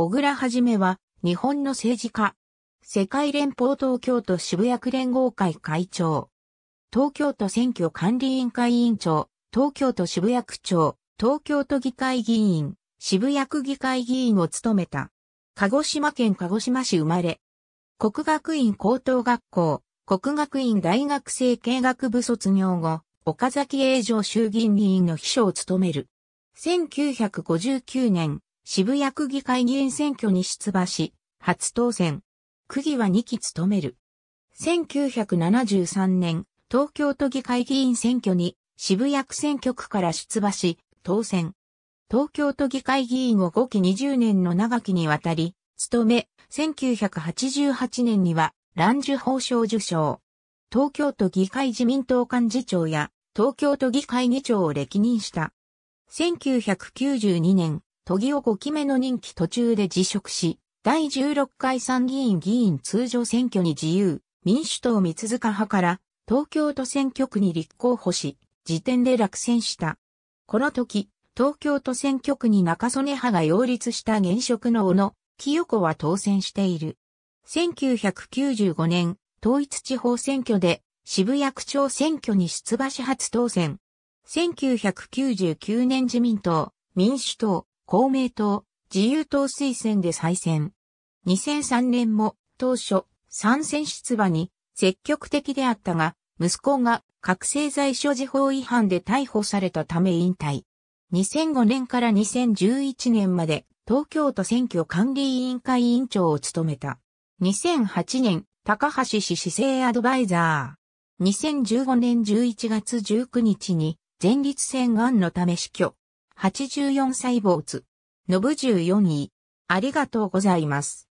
小倉はじめは、日本の政治家。世界連邦東京都渋谷区連合会会長。東京都選挙管理委員会委員長、東京都渋谷区長、東京都議会議員、渋谷区議会議員を務めた。鹿児島県鹿児島市生まれ。国学院高等学校、国学院大学生経学部卒業後、岡崎英城衆議院議員の秘書を務める。1959年、渋谷区議会議員選挙に出馬し、初当選。区議は2期務める。1973年、東京都議会議員選挙に渋谷区選挙区から出馬し、当選。東京都議会議員を5期20年の長きにわたり、務め、1988年には、乱受法賞受賞。東京都議会自民党幹事長や、東京都議会議長を歴任した。1992年、都議を5期目の任期途中で辞職し、第16回参議院議員通常選挙に自由、民主党三塚派から東京都選挙区に立候補し、時点で落選した。この時、東京都選挙区に中曽根派が擁立した現職の小野清子は当選している。1995年、統一地方選挙で渋谷区長選挙に出馬し初当選。1999年自民党、民主党、公明党、自由党推薦で再選。2003年も当初参戦出馬に積極的であったが、息子が覚醒剤所持法違反で逮捕されたため引退。2005年から2011年まで東京都選挙管理委員会委員長を務めた。2008年、高橋氏市政アドバイザー。2015年11月19日に前立腺癌のため死去。84歳坊主。信14位。ありがとうございます。